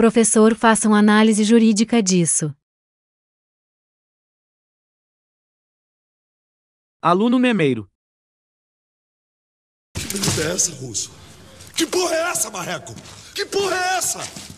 Professor, façam análise jurídica disso. Aluno Memeiro. Que é essa, Russo? Que porra é essa, Marreco? Que porra é essa?